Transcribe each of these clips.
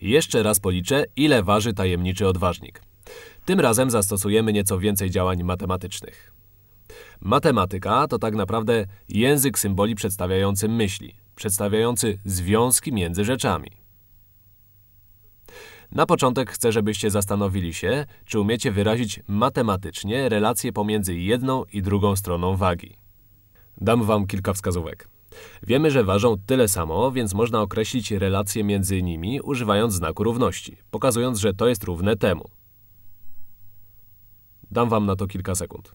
Jeszcze raz policzę, ile waży tajemniczy odważnik. Tym razem zastosujemy nieco więcej działań matematycznych. Matematyka to tak naprawdę język symboli przedstawiający myśli, przedstawiający związki między rzeczami. Na początek chcę, żebyście zastanowili się, czy umiecie wyrazić matematycznie relacje pomiędzy jedną i drugą stroną wagi. Dam Wam kilka wskazówek. Wiemy, że ważą tyle samo, więc można określić relację między nimi używając znaku równości, pokazując, że to jest równe temu. Dam wam na to kilka sekund.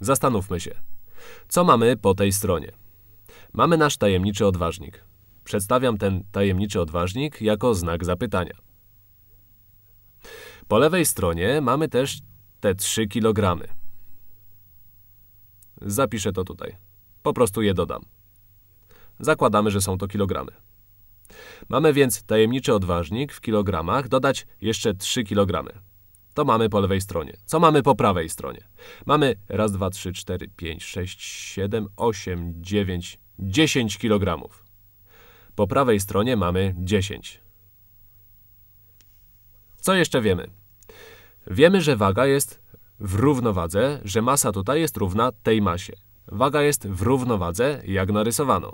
Zastanówmy się. Co mamy po tej stronie? Mamy nasz tajemniczy odważnik. Przedstawiam ten tajemniczy odważnik jako znak zapytania. Po lewej stronie mamy też te 3 kg. Zapiszę to tutaj. Po prostu je dodam. Zakładamy, że są to kilogramy. Mamy więc tajemniczy odważnik w kilogramach dodać jeszcze 3 kilogramy. To mamy po lewej stronie. Co mamy po prawej stronie? Mamy raz, dwa, trzy, cztery, pięć, sześć, siedem, osiem, dziewięć, dziesięć kilogramów. Po prawej stronie mamy 10. Co jeszcze wiemy? Wiemy, że waga jest w równowadze, że masa tutaj jest równa tej masie. Waga jest w równowadze, jak narysowano.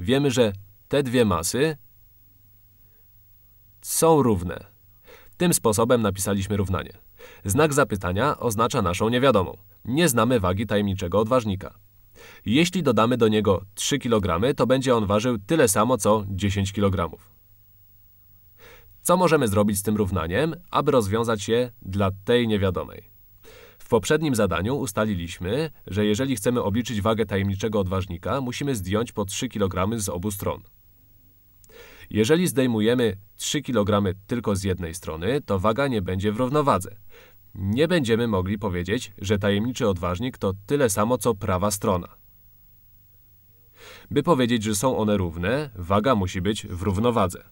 Wiemy, że te dwie masy są równe. Tym sposobem napisaliśmy równanie. Znak zapytania oznacza naszą niewiadomą. Nie znamy wagi tajemniczego odważnika. Jeśli dodamy do niego 3 kg, to będzie on ważył tyle samo co 10 kg. Co możemy zrobić z tym równaniem, aby rozwiązać je dla tej niewiadomej? W poprzednim zadaniu ustaliliśmy, że jeżeli chcemy obliczyć wagę tajemniczego odważnika, musimy zdjąć po 3 kg z obu stron. Jeżeli zdejmujemy 3 kg tylko z jednej strony, to waga nie będzie w równowadze. Nie będziemy mogli powiedzieć, że tajemniczy odważnik to tyle samo co prawa strona. By powiedzieć, że są one równe, waga musi być w równowadze.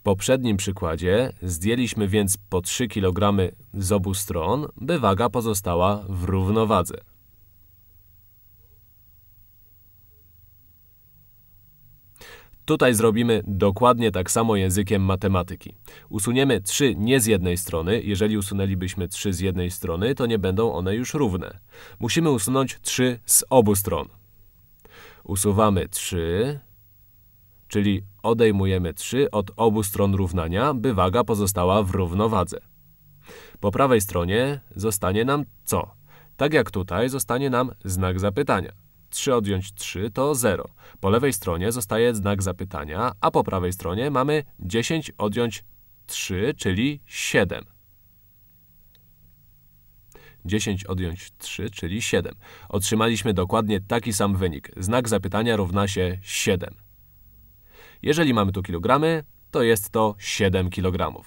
W poprzednim przykładzie zdjęliśmy więc po 3 kg z obu stron, by waga pozostała w równowadze. Tutaj zrobimy dokładnie tak samo językiem matematyki. Usuniemy 3 nie z jednej strony. Jeżeli usunęlibyśmy 3 z jednej strony, to nie będą one już równe. Musimy usunąć 3 z obu stron. Usuwamy 3, czyli odejmujemy 3 od obu stron równania, by waga pozostała w równowadze. Po prawej stronie zostanie nam co? Tak jak tutaj zostanie nam znak zapytania. 3 odjąć 3 to 0. Po lewej stronie zostaje znak zapytania, a po prawej stronie mamy 10 odjąć 3, czyli 7. 10 odjąć 3, czyli 7. Otrzymaliśmy dokładnie taki sam wynik. Znak zapytania równa się 7. Jeżeli mamy tu kilogramy, to jest to 7 kg.